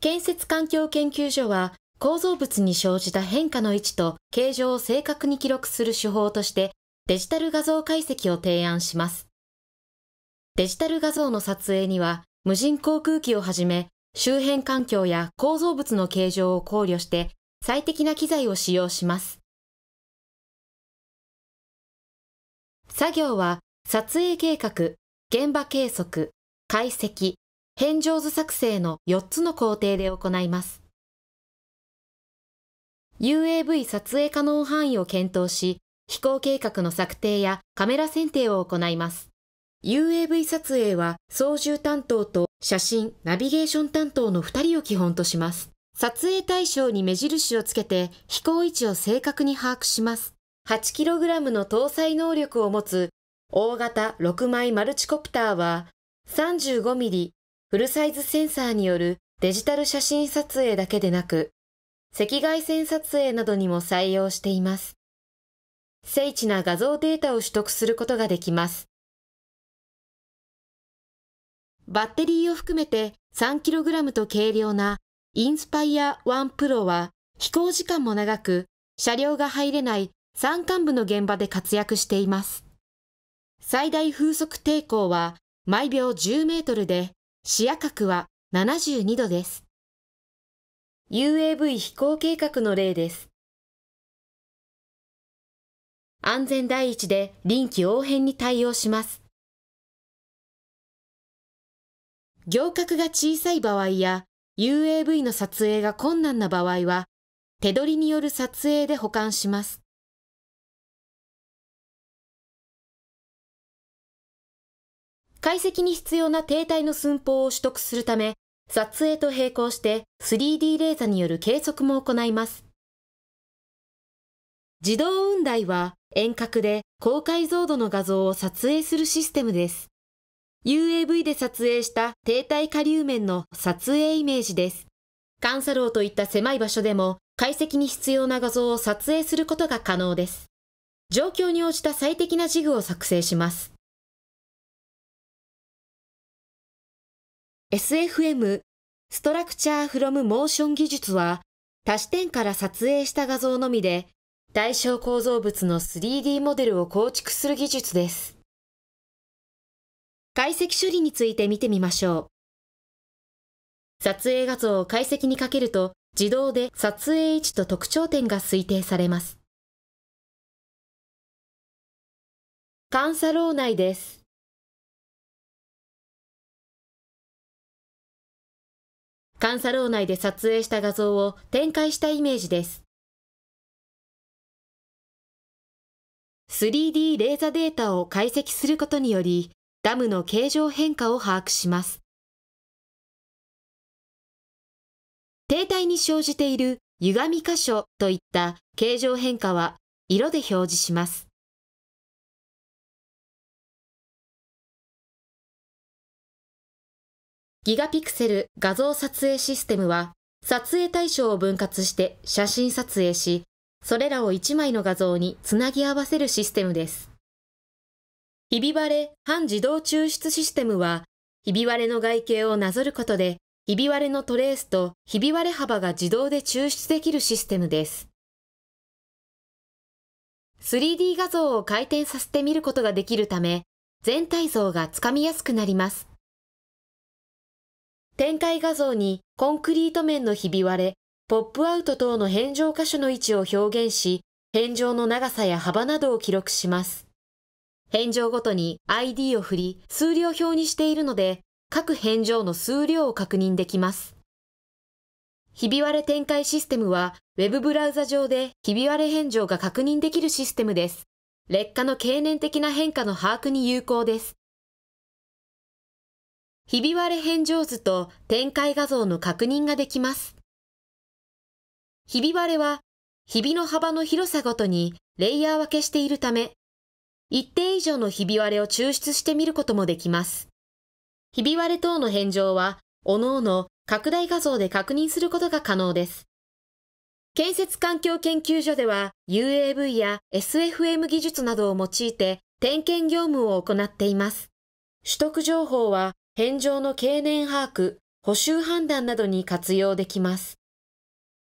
建設環境研究所は構造物に生じた変化の位置と形状を正確に記録する手法としてデジタル画像解析を提案します。デジタル画像の撮影には無人航空機をはじめ周辺環境や構造物の形状を考慮して最適な機材を使用します。作業は撮影計画、現場計測、解析、返上図作成の4つの工程で行います。UAV 撮影可能範囲を検討し、飛行計画の策定やカメラ選定を行います。UAV 撮影は操縦担当と写真、ナビゲーション担当の2人を基本とします。撮影対象に目印をつけて飛行位置を正確に把握します。8kg の搭載能力を持つ大型6枚マルチコプターは 35mm フルサイズセンサーによるデジタル写真撮影だけでなく、赤外線撮影などにも採用しています。精緻な画像データを取得することができます。バッテリーを含めて 3kg と軽量なインスパイア1プロは飛行時間も長く車両が入れない山間部の現場で活躍しています。最大風速抵抗は毎秒10メートルで視野角は72度です。UAV 飛行計画の例です。安全第一で臨機応変に対応します。行革が小さい場合や UAV の撮影が困難な場合は手取りによる撮影で保管します。解析に必要な停滞の寸法を取得するため、撮影と並行して 3D レーザによる計測も行います。自動雲台は遠隔で高解像度の画像を撮影するシステムです。UAV で撮影した停滞下流面の撮影イメージです。監査楼といった狭い場所でも解析に必要な画像を撮影することが可能です。状況に応じた最適なジグを作成します。SFM ストラクチャーフロムモーション技術は多視点から撮影した画像のみで対象構造物の 3D モデルを構築する技術です。解析処理について見てみましょう。撮影画像を解析にかけると自動で撮影位置と特徴点が推定されます。監査ー内です。カンサロー内で撮影した画像を展開したイメージです。3D レーザーデータを解析することにより、ダムの形状変化を把握します。停滞に生じている歪み箇所といった形状変化は色で表示します。ギガピクセル画像撮影システムは、撮影対象を分割して写真撮影し、それらを1枚の画像につなぎ合わせるシステムです。ひび割れ半自動抽出システムは、ひび割れの外形をなぞることで、ひび割れのトレースとひび割れ幅が自動で抽出できるシステムです。3D 画像を回転させてみることができるため、全体像がつかみやすくなります。展開画像にコンクリート面のひび割れ、ポップアウト等の返上箇所の位置を表現し、返上の長さや幅などを記録します。返上ごとに ID を振り、数量表にしているので、各返上の数量を確認できます。ひび割れ展開システムは、Web ブラウザ上でひび割れ返上が確認できるシステムです。劣化の経年的な変化の把握に有効です。ひび割れ返上図と展開画像の確認ができます。ひび割れは、ひびの幅の広さごとにレイヤー分けしているため、一定以上のひび割れを抽出してみることもできます。ひび割れ等の返上は、おのおの拡大画像で確認することが可能です。建設環境研究所では UAV や SFM 技術などを用いて点検業務を行っています。取得情報は返上の経年把握、補修判断などに活用できます。